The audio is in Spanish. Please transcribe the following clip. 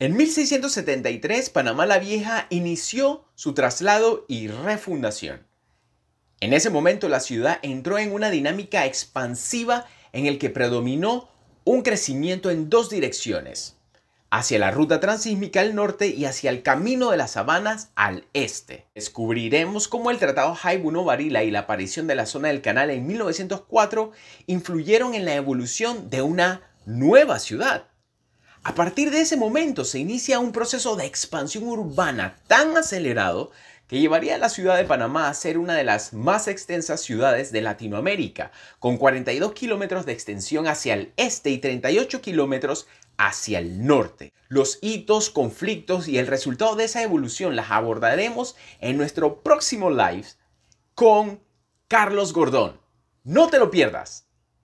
En 1673, Panamá la Vieja inició su traslado y refundación. En ese momento la ciudad entró en una dinámica expansiva en el que predominó un crecimiento en dos direcciones, hacia la ruta transísmica al norte y hacia el camino de las sabanas al este. Descubriremos cómo el Tratado Jaibuno Varila y la aparición de la zona del canal en 1904 influyeron en la evolución de una nueva ciudad. A partir de ese momento se inicia un proceso de expansión urbana tan acelerado que llevaría a la ciudad de Panamá a ser una de las más extensas ciudades de Latinoamérica, con 42 kilómetros de extensión hacia el este y 38 kilómetros hacia el norte. Los hitos, conflictos y el resultado de esa evolución las abordaremos en nuestro próximo live con Carlos Gordón. No te lo pierdas.